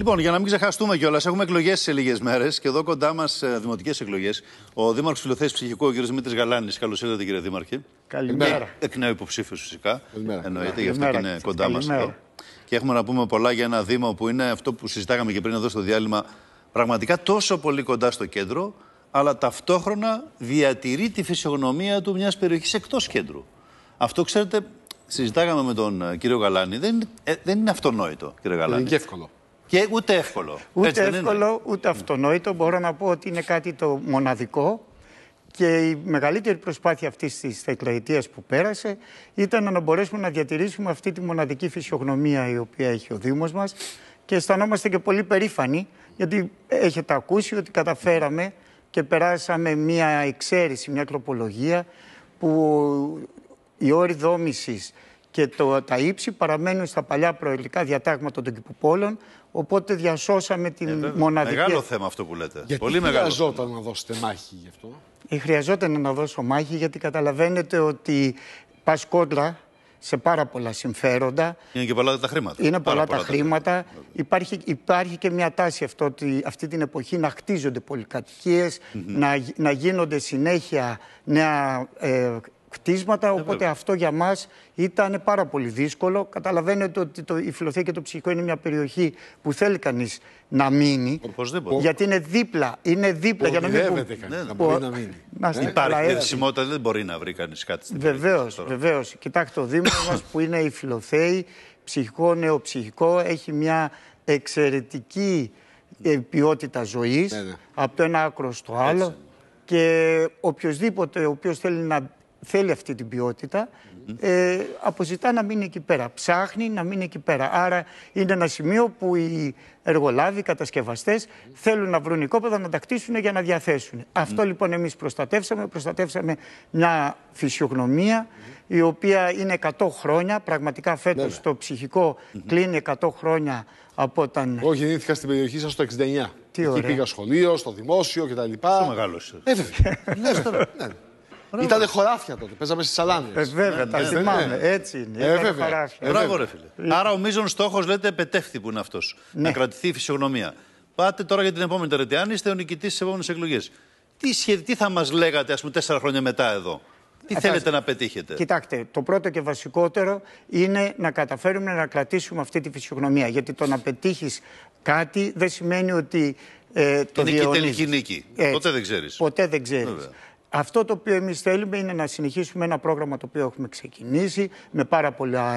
Λοιπόν, για να μην ξεχαστούμε κιόλας, έχουμε εκλογές σε λίγες μέρες και εδώ κοντά μας ε, δημοτικές εκλογές. Ο Δήμαρχος Φιλοθέη Ψυχικού, ο κ. Δημήτρης Γαλάνης. Καλώς ήρθατε, κύριε Δήμαρχη. Καλημέρα. Ε, εκ νέου υποψήφιος, φυσικά. Καλημέρα. Εννοείται, γι' αυτό και είναι κοντά μας. Και έχουμε να πούμε πολλά για ένα Δήμα που είναι αυτό που συζητάγαμε και πριν εδώ στο διάλειμμα. Πραγματικά τόσο πολύ κοντά στο κέντρο, αλλά ταυτόχρονα διατηρεί τη φυσιογνωμία του μιας περιοχής εκτός κέντρου. Αυτό ξέρετε, συζητάγαμε με τον ε, κύριο Γαλάνη. Δεν, ε, δεν είναι αυτονόητο, κύριε Γαλάνη. Δεν Είναι και εύκολο. Και ούτε εύκολο. Ούτε εύκολο, ούτε αυτονόητο. Μπορώ να πω ότι είναι κάτι το μοναδικό. Και η μεγαλύτερη προσπάθεια αυτής της τετραετία που πέρασε ήταν να μπορέσουμε να διατηρήσουμε αυτή τη μοναδική φυσιογνωμία η οποία έχει ο Δήμος μας. Και αισθανόμαστε και πολύ περήφανοι, γιατί έχετε ακούσει ότι καταφέραμε και περάσαμε μια εξαίρεση, μια τροπολογία που οι όροι δόμησης και το, τα ύψη παραμένουν στα παλιά προελικά διατάγματα των κυπουπόλων. Οπότε διασώσαμε την ε, μοναδική. Μεγάλο θέμα αυτό που λέτε. Γιατί Πολύ μεγάλο. Χρειαζόταν να δώσετε μάχη γι' αυτό. Ε, χρειαζόταν να δώσω μάχη γιατί καταλαβαίνετε ότι πας σε πάρα πολλά συμφέροντα. Είναι και πολλά τα χρήματα. Είναι πολλά, τα, χρήματα. Υπάρχει, υπάρχει και μια τάση αυτό, ότι αυτή την εποχή να χτίζονται πολυκατοικίες, να, να γίνονται συνέχεια νέα ε, κτίσματα. Ε, οπότε αυτό για μας ήταν πάρα πολύ δύσκολο. Καταλαβαίνετε ότι το, η Φιλοθέη και το ψυχικό είναι μια περιοχή που θέλει κανείς να μείνει. Οπωσδήποτε. Γιατί είναι δίπλα. Είναι δίπλα για να μην ναι, μπορεί ναι. να μείνει. Να ναι. Υπάρχει δεν μπορεί να βρει κανείς κάτι στην Βεβαίω, βεβαίως. Κοιτάξτε, το Δήμο μας που είναι η φιλοθέη, ψυχικό, νεοψυχικό, έχει μια εξαιρετική ε, ποιότητα ζωής ναι, από το ένα άκρο στο άλλο και οποιοδήποτε ο οποίος θέλει να θέλει αυτή την ποιότητα, ε, αποζητά να μείνει εκεί πέρα. Ψάχνει να μείνει εκεί πέρα. Άρα είναι ένα σημείο που οι εργολάβοι, οι κατασκευαστές θέλουν να βρουν οικόπεδα, να τα κτίσουν για να διαθέσουν. Αυτό λοιπόν εμείς προστατεύσαμε. Προστατεύσαμε μια φυσιογνωμία η οποία είναι 100 χρόνια. Πραγματικά φέτος ναι, ναι. το ψυχικό κλείνει 100 χρόνια από όταν. Εγώ γεννήθηκα στην περιοχή σας το 69. Τι Εκεί πήγα σχολείο, στο δημόσιο κτλ. μεγάλωσε. Έφευγε. ναι, ναι. ναι ήταν χωράφια τότε. Παίζαμε στις σαλάνδε. Ε, βέβαια, τα ε, θυμάμαι. Έτσι είναι. Ε, ε, βέβαια. Μπράβο, ρε φίλε. Ε. Άρα ο μείζον στόχος λέτε επετέφθη που είναι αυτός. Ναι. Να κρατηθεί η φυσιογνωμία. Πάτε τώρα για την επόμενη Αν είστε ο νικητής τη επόμενη εκλογές. Τι, τι θα μας λέγατε, ας πούμε, τέσσερα χρόνια μετά εδώ. Τι θέλετε να πετύχετε. Κοιτάξτε, το πρώτο και βασικότερο είναι να καταφέρουμε να κρατήσουμε αυτή τη φυσιογνωμία. Γιατί το να πετύχεις κάτι δεν σημαίνει ότι. Ε, το νίκη, τελική νίκη. Ποτέ δεν ξέρεις. Ποτέ δεν ξέρεις. Αυτό το οποίο εμείς θέλουμε είναι να συνεχίσουμε ένα πρόγραμμα το οποίο έχουμε ξεκινήσει με πάρα πολλά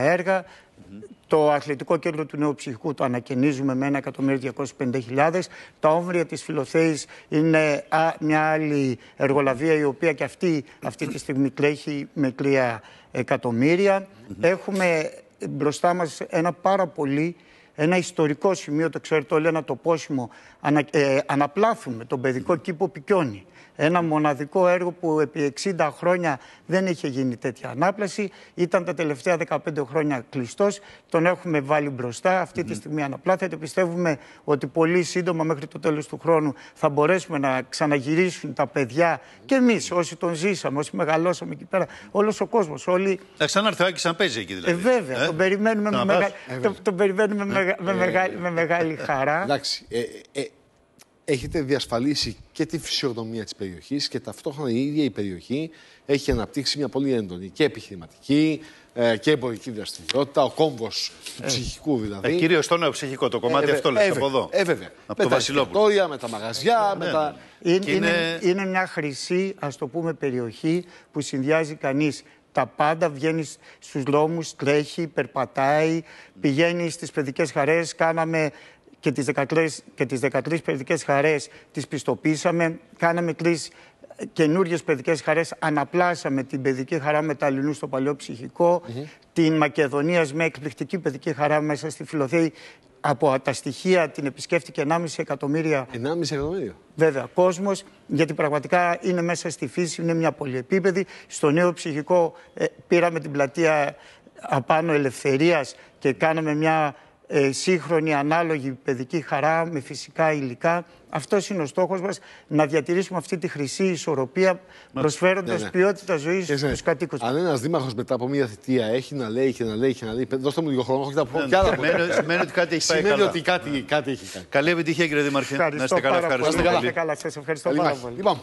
Το αθλητικό κέντρο του νέου ψυχικού το ανακαινίζουμε με 1.250.000. Τα όμβρια της Φιλοθέης είναι μια άλλη εργολαβία η οποία και αυτή αυτή τη στιγμή κλέχει με 3 εκατομμυρια Έχουμε μπροστά μας ένα πάρα πολύ ένα ιστορικό σημείο, το ξέρετε όλοι, ένα τοπόσιμο, ανα, ε, αναπλάθουμε τον παιδικό κήπο Πικιόνι. Ένα μοναδικό έργο που επί 60 χρόνια δεν είχε γίνει τέτοια ανάπλαση. Ήταν τα τελευταία 15 χρόνια κλειστός. Τον έχουμε βάλει μπροστά. Αυτή τη στιγμή αναπλάθεται. Πιστεύουμε ότι πολύ σύντομα, μέχρι το τέλος του χρόνου, θα μπορέσουμε να ξαναγυρίσουν τα παιδιά και εμείς, όσοι τον ζήσαμε, όσοι μεγαλώσαμε εκεί πέρα. Όλος ο κόσμος. Όλοι... Θα ξανάρθει ο Άκης να παίζει εκεί δηλαδή. Ε, βέβαια. Ε? Τον περιμένουμε, με ε, με, μεγάλη, μεγάλη ε, χαρά. Εντάξει. Ε, έχετε διασφαλίσει και τη φυσιογνωμία της περιοχής και ταυτόχρονα η ίδια η περιοχή έχει αναπτύξει μια πολύ έντονη και επιχειρηματική και εμπορική δραστηριότητα, ο κόμβος του ψυχικού δηλαδή. Ε, Κυρίως το νέο ψυχικό, το κομμάτι αυτό λες από εδώ. Ε, βέβαια. Από το Βασιλόπουλο. Με τα με τα μαγαζιά, με ναι. τα. Είναι, είναι... είναι μια χρυσή, ας το πούμε, περιοχή που συνδυάζει κανείς τα πάντα. Βγαίνεις στους δρόμου, τρέχει, περπατάει, πηγαίνεις στις παιδικές χαρές. Κάναμε και τις 13, και τις 13 παιδικές χαρές τις πιστοποίησαμε. Κάναμε τρεις καινούριε παιδικές χαρές. Αναπλάσαμε την παιδική χαρά μεταλληνού στο παλιό ψυχικο την Μακεδονίας με εκπληκτική παιδική χαρά μέσα στη Φιλοθέη. Από τα στοιχεία την επισκέφτηκε 1,5 εκατομμύρια. 1,5 εκατομμύριο. Βέβαια, κόσμος, γιατί πραγματικά είναι μέσα στη φύση, είναι μια πολυεπίπεδη. Στο νέο ψυχικό ε, πήραμε την πλατεία απάνω ελευθερίας και κάναμε μια ε, σύγχρονη ανάλογη παιδική χαρά με φυσικά υλικά. Αυτός είναι ο στόχος μας, να διατηρήσουμε αυτή τη χρυσή ισορροπία, προσφέροντας ναι, ναι. ποιότητα ζωής ε, ναι. στους κατοίκους. Αν ένας δήμαρχος μετά από μια θητεία έχει να λέει και να λέει και να λέει. Δώστε μου λίγο χρόνο, όχι να πω κι άλλα. Σημαίνει ότι κάτι έχει κάνει. Καλή επιτυχία, κύριε Δήμαρχε. Να είστε καλά. Σας ευχαριστώ πάρα πολύ. Λοιπόν.